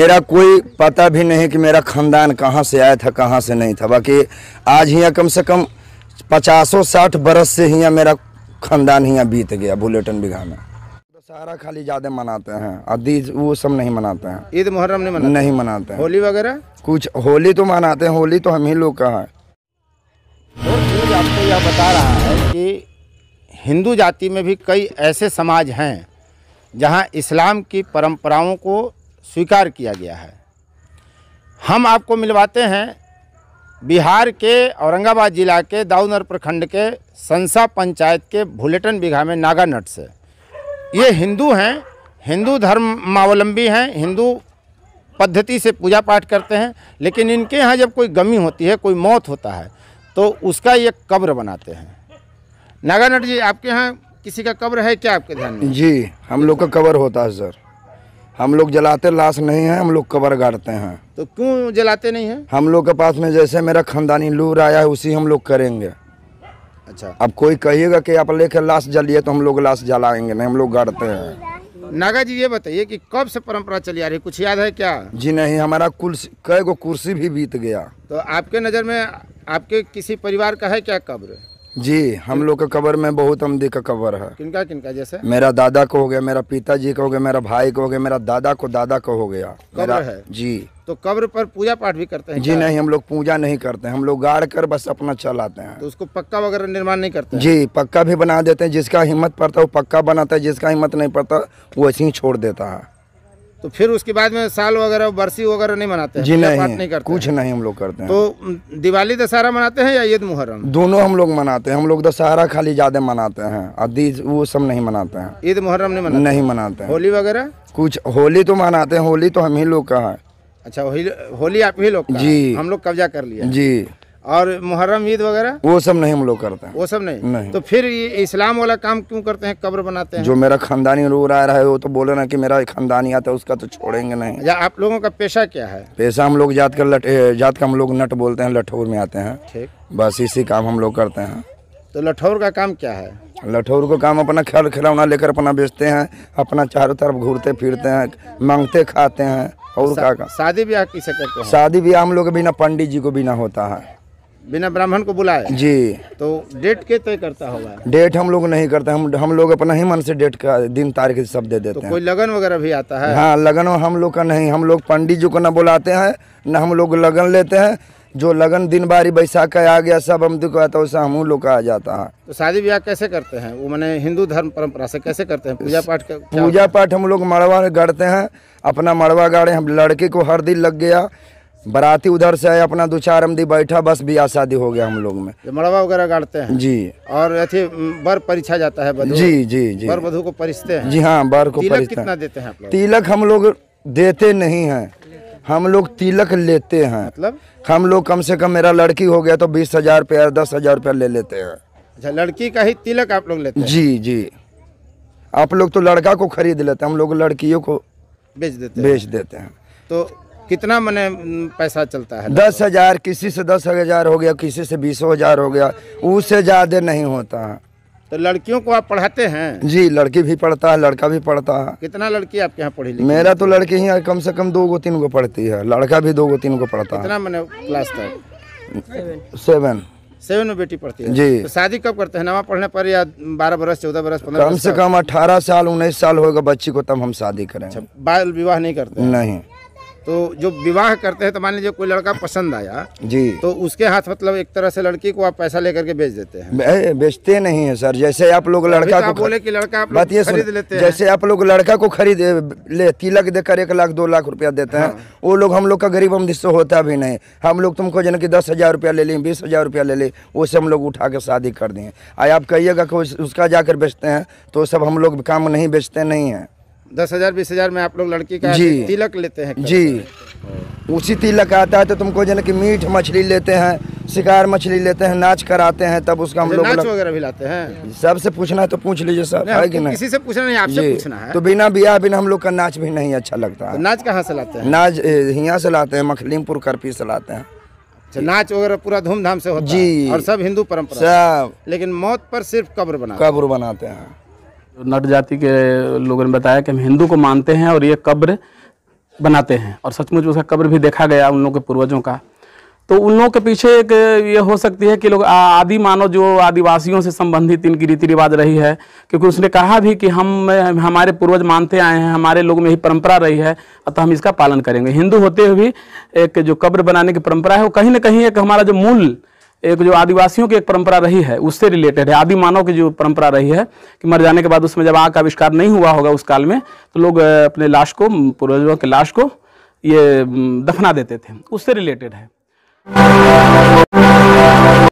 मेरा कोई पता भी नहीं कि मेरा ख़ानदान कहाँ से आया था कहाँ से नहीं था बाकी आज यहाँ कम से कम पचासों साठ बरस से यहाँ मेरा ख़ानदान यहाँ बीत गया बुलेटिन बिघा में सारा खाली ज़्यादा मनाते हैं और वो सब नहीं मनाते हैं ईद मुहर्रम नहीं मनाते नहीं मनाते हैं होली वगैरह कुछ होली तो मनाते हैं होली तो हम ही लोग का है तो आपको यह बता रहा है कि हिंदू जाति में भी कई ऐसे समाज हैं जहां इस्लाम की परंपराओं को स्वीकार किया गया है हम आपको मिलवाते हैं बिहार के औरंगाबाद जिला के दाऊनर प्रखंड के संसा पंचायत के भुलेटन बिघा में नागानट से ये हिंदू हैं हिंदू धर्मावलंबी हैं हिंदू पद्धति से पूजा पाठ करते हैं लेकिन इनके यहाँ जब कोई गमी होती है कोई मौत होता है तो उसका ये कब्र बनाते हैं नागानट जी आपके यहाँ किसी का कब्र है क्या आपके ध्यान में जी हम लोग का कब्र होता है सर हम लोग जलाते लाश नहीं है हम लोग कबर गाड़ते हैं तो क्यों जलाते नहीं है हम लोग के पास में जैसे मेरा खानदानी लूर आया है उसी हम लोग करेंगे अच्छा अब कोई कहिएगा कि आप लेके लाश जलिए तो हम लोग लाश जलाएंगे नहीं हम लोग गाड़ते हैं नागा जी ये बताइए कि कब से परंपरा चली आ रही कुछ याद है क्या जी नहीं हमारा कुर्सी कई गो कुर्सी भी बीत गया तो आपके नज़र में आपके किसी परिवार का है क्या कब्र जी हम लोग का कबर में बहुत अमदी का कबर है किनका किनका जैसे मेरा दादा को हो गया मेरा पिताजी को हो गया मेरा भाई को हो गया मेरा दादा को दादा को हो गया कबर है जी तो कब्र पर पूजा पाठ भी करते हैं जी नहीं हम लोग पूजा नहीं करते हैं हम लोग गाड़ कर बस अपना चलाते हैं तो उसको पक्का वगैरह निर्माण नहीं करते जी पक्का भी बना देते हैं जिसका हिम्मत पड़ता है वो पक्का बनाता है जिसका हिम्मत नहीं पड़ता वो ऐसे ही छोड़ देता है तो फिर उसके बाद में साल वगैरह बरसी वगैरह नहीं मनाते जी नहीं, नहीं करते कुछ नहीं हम लोग करते हैं तो दिवाली दशहरा मनाते हैं या ईद मुहर्रम दोनों हम लोग मनाते हैं हम लोग दशहरा खाली ज्यादा मनाते हैं अदीज वो सब नहीं मनाते हैं ईद मुहर्रम नहीं मनाते नहीं मनाते होली वगैरह कुछ होली तो मनाते हैं होली तो हम ही लोग का है अच्छा होली होली आप ही लोग जी हम लोग कब्जा कर लिया जी और मुहर्रम ईद वगैरह वो सब नहीं हम लोग करते हैं वो सब नहीं नहीं तो फिर ये इस्लाम वाला काम क्यों करते हैं कब्र बनाते हैं जो मेरा खानदानी रो आ रहा है वो तो बोले ना कि मेरा खानदानी आता है उसका तो छोड़ेंगे नहीं या आप लोगों का पेशा क्या है पेशा हम लोग जात कर लट जात का हम लोग नट बोलते हैं लठौर में आते हैं ठीक बस इसी काम हम लोग करते हैं तो लठौर का काम क्या है लठौर का काम अपना खेल खिलौना लेकर अपना बेचते हैं अपना चारों तरफ घूरते फिरते हैं मांगते खाते हैं और क्या शादी ब्याह किसे करते हैं शादी ब्याह हम लोग बिना पंडित जी को बिना होता है बिना ब्राह्मण को बुलाए जी तो डेट के तय करता होगा डेट हम लोग नहीं करते हम हम लोग अपना ही मन से डेट का दिन तारीख सब दे तो देते तो हैं कोई लगन वगैरह भी आता है हाँ लगन हम लोग का नहीं हम लोग पंडित जी को ना बुलाते हैं ना हम लोग लगन लेते हैं जो लगन दिन बारी बैसाख का आ गया सब हम को आता वैसा हम लोग का आ जाता है तो शादी ब्याह कैसे करते हैं वो मैंने हिंदू धर्म परंपरा से कैसे करते हैं पूजा पाठ पूजा पाठ हम लोग मड़वा गढ़ते हैं अपना मड़वा गाड़े हम लड़के को हर दिन लग गया बराती उधर से है अपना दो चार आमदी बैठा बस ब्याह शादी हो गया हम लोग में तो मड़वा वगैरह गाड़ते हैं जी और अथी बर परीक्षा जाता है बधु जी जी जी बर बधु को परिसते हैं जी हाँ बर को तिलक कितना देते हैं तिलक हम लोग देते नहीं हैं हम लोग तिलक लेते हैं मतलब हम लोग कम से कम मेरा लड़की हो गया तो बीस हजार रुपया दस हजार रुपया ले लेते हैं अच्छा लड़की का ही तिलक आप लोग लेते हैं जी जी आप लोग तो लड़का को खरीद लेते हैं हम लोग लड़कियों को बेच देते बेच देते हैं तो कितना मैंने पैसा चलता है दस हजार किसी से दस हजार हो गया किसी से बीस हजार हो गया उससे ज़्यादा नहीं होता है तो लड़कियों को आप पढ़ाते हैं जी लड़की भी पढ़ता है लड़का भी पढ़ता है कितना लड़की आपके यहाँ पढ़ी मेरा तो लड़की ही कम से कम दो गो तीन गो पढ़ती है लड़का भी दो गो तीन गो पढ़ता है कितना मैंने क्लास तक सेवन सेवन में बेटी पढ़ती है जी तो शादी कब करते हैं नवा पढ़ने पर या बारह बरस चौदह बरस पंद्रह कम से कम अठारह साल उन्नीस साल होगा बच्ची को तब हम शादी करें अच्छा, बाल विवाह नहीं करते नहीं तो जो विवाह करते हैं तो मान लीजिए कोई लड़का पसंद आया जी तो उसके हाथ मतलब एक तरह से लड़की को आप पैसा लेकर के बेच देते हैं बेचते नहीं है सर जैसे आप लोग लड़का को बोले कि लड़का आप बात ये खरीद लेते हैं जैसे आप लोग लड़का को खरीद ले तिलक देकर एक लाख दो लाख रुपया देते हैं हाँ। वो लोग हम लोग का गरीब हम जिससे होता भी नहीं हम लोग तुमको जन की दस हजार रुपया ले लें बीस हजार रुपया ले लें उसे हम लोग उठा के शादी कर दिए आप कहिएगा कि उसका जाकर बेचते हैं तो सब हम लोग काम नहीं बेचते नहीं हैं दस हजार बीस हजार में आप लोग लड़की का जी तिलक लेते हैं जी उसी तिलक आता है तो तुमको जन की मीठ मछली लेते हैं शिकार मछली लेते हैं नाच कराते हैं तब उसका हम अच्छा, लोग नाच वगैरह भी लाते हैं सबसे पूछना है तो पूछ लीजिए सर है कि नहीं किसी से पूछना नहीं आपसे पूछना है तो बिना ब्याह बिना हम लोग का नाच भी नहीं अच्छा लगता है तो नाच कहाँ से लाते हैं नाच यहाँ से लाते हैं मखलिमपुर करपी से लाते हैं अच्छा, नाच वगैरह पूरा धूमधाम से होता जी और सब हिंदू परम्परा सब लेकिन मौत पर सिर्फ कब्र बना कब्र बनाते हैं नट जाति के लोगों ने बताया कि हम हिंदू को मानते हैं और ये कब्र बनाते हैं और सचमुच उसका कब्र भी देखा गया उन लोगों के पूर्वजों का तो उन लोगों के पीछे एक ये हो सकती है कि लोग आदि मानव जो आदिवासियों से संबंधित इनकी रीति रिवाज रही है क्योंकि उसने कहा भी कि हम हमारे पूर्वज मानते आए हैं हमारे लोग में ही परंपरा रही है अतः हम इसका पालन करेंगे हिंदू होते हुए भी एक जो कब्र बनाने की परंपरा है वो कहीं ना कहीं एक हमारा जो मूल एक जो आदिवासियों की एक परंपरा रही है उससे रिलेटेड है आदि मानव की जो परंपरा रही है कि मर जाने के बाद उसमें जब आग का आविष्कार नहीं हुआ होगा उस काल में तो लोग अपने लाश को पूर्वजों के लाश को ये दफना देते थे उससे रिलेटेड है